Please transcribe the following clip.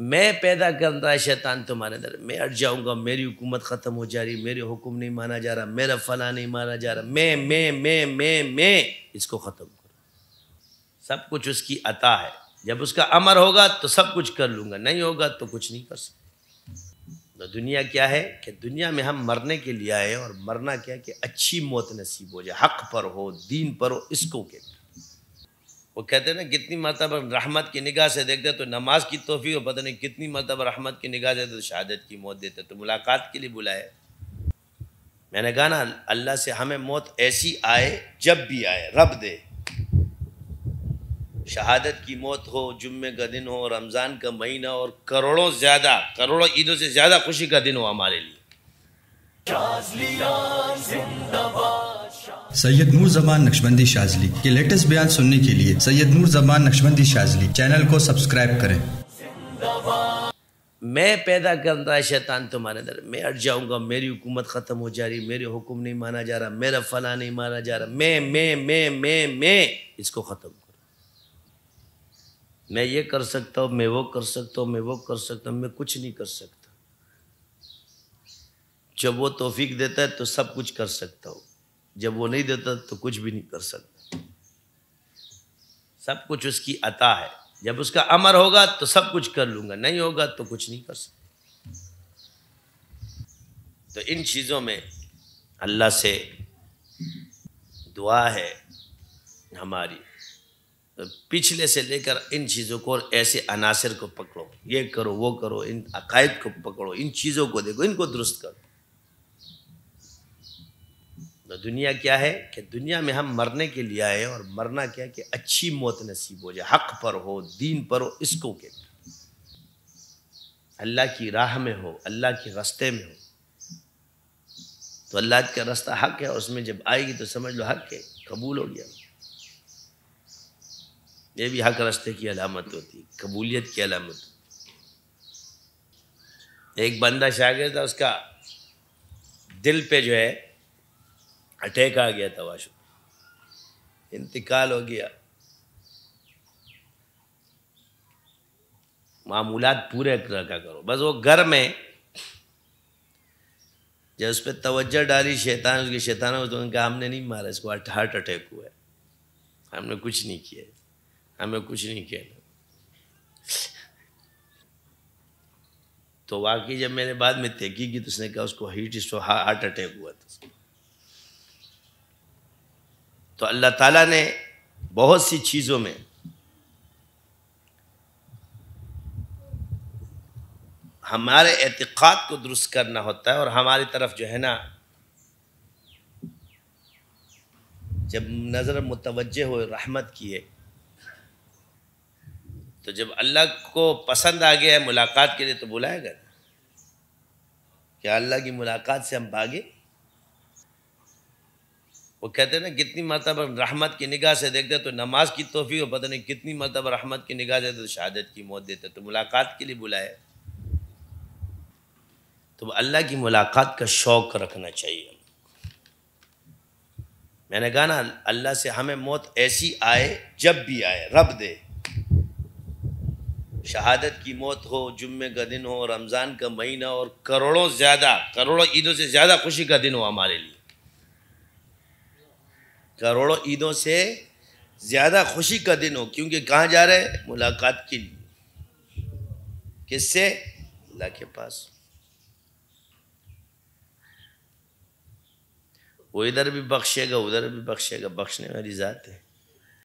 मैं पैदा करता है शैतान तुम्हारे अंदर मैं अट जाऊंगा मेरी हुकूमत ख़त्म हो जा रही मेरे हुक्म नहीं माना जा रहा मेरा फला नहीं माना जा रहा मैं मैं मैं मैं मैं इसको ख़त्म कर सब कुछ उसकी अता है जब उसका अमर होगा तो सब कुछ कर लूँगा नहीं होगा तो कुछ नहीं कर सकता तो दुनिया क्या है कि दुनिया में हम मरने के लिए आए और मरना क्या कि अच्छी मौत नसीब हो जाए हक पर हो दीन पर हो इसको कहते वो कहते हैं ना कितनी मरतब रहमत की निगाह से देखते तो नमाज की तोहफी और पता नहीं कितनी मरतब रहमत की निगाह से तो शहादत की मौत देते तो मुलाकात के लिए बुलाए मैंने कहा ना अल्लाह से हमें मौत ऐसी आए जब भी आए रब दे शहादत की मौत हो जुम्मे का दिन हो रमज़ान का महीना और करोड़ों ज़्यादा करोड़ों ईदों से ज़्यादा खुशी का दिन हो हमारे लिए सैयद नूर जमान नक्शबंदी शाजली के लेटेस्ट बयान सुनने के लिए सैयद नूर जमान नक्शबंदी शाजली चैनल को सब्सक्राइब करें मैं पैदा करता है शैतान तुम्हारे अंदर मैं अट जाऊंगा मेरी हुकूमत ख़त्म हो जा रही मेरे हुक्म नहीं माना जा रहा मेरा फला नहीं माना जा रहा मैं मैं मैं मैं मैं इसको ख़त्म करो मैं ये कर सकता हूँ मैं वो कर सकता हूँ मैं वो कर सकता हूँ मैं कुछ नहीं कर सकता जब वो तोफीक देता है तो सब कुछ कर सकता हूँ जब वो नहीं देता तो कुछ भी नहीं कर सकता सब कुछ उसकी अता है जब उसका अमर होगा तो सब कुछ कर लूँगा नहीं होगा तो कुछ नहीं कर सकता तो इन चीज़ों में अल्लाह से दुआ है हमारी तो पिछले से लेकर इन चीज़ों को और ऐसे अनासर को पकड़ो ये करो वो करो इन अकायद को पकड़ो इन चीज़ों को देखो इनको दुरुस्त करो तो दुनिया क्या है कि दुनिया में हम मरने के लिए आए और मरना क्या है कि अच्छी मौत नसीब हो जाए हक पर हो दीन पर हो इसको के अल्लाह की राह में हो अल्लाह के रास्ते में हो तो अल्लाह का रास्ता हक है और उसमें जब आएगी तो समझ लो हक है कबूल हो गया ये भी हक रास्ते की अलामत होती है कबूलियत की अलामत होती एक बंदा शागिर था उसका दिल पे जो है अटैक आ गया था वाशु इंतकाल हो गया मामूलात पूरे रखा करो बस वो घर में जब उस पर तवज्जो डाली शैतान उसके शैतान तो उनका कहा हमने नहीं मारा इसको हार्ट अटैक हुआ है हमने कुछ नहीं किया हमें कुछ नहीं किया तो वाकई जब मैंने बाद में तहकी की तो उसने कहा उसको हीट इसको हार्ट अटैक हुआ था तो अल्लाह ताला ने बहुत सी चीज़ों में हमारे एतक़ाद को दुरुस्त करना होता है और हमारी तरफ जो है ना जब नज़र मुतवजह हो रहमत की है तो जब अल्लाह को पसंद आ गया है मुलाकात के लिए तो बुलाएगा क्या अल्लाह की मुलाकात से हम भागे वो कहते हैं ना कितनी मरतब रहमत की निगाह से देखते तो नमाज की तोहफ़ी और पता नहीं कितनी मरतब रहमत की निगाह से तो शहादत की मौत देते तो मुलाकात के लिए बुलाए तो अल्लाह की मुलाकात का शौक़ रखना चाहिए मैंने कहा ना अल्लाह से हमें मौत ऐसी आए जब भी आए रब दे शहादत की मौत हो जुम्मे का दिन हो रमज़ान का महीना और करोड़ों ज़्यादा करोड़ों ईदों से ज़्यादा खुशी का दिन हो हमारे लिए करोड़ों ईदों से ज़्यादा खुशी का दिन हो क्योंकि कहाँ जा रहे हैं मुलाकात के लिए किससे अल्लाह के पास वो इधर भी बख्शेगा उधर भी बख्शेगा बख्शने वाली ज़ात है